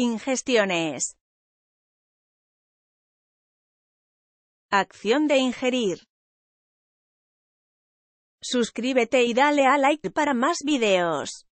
Ingestiones. Acción de ingerir. Suscríbete y dale a like para más videos.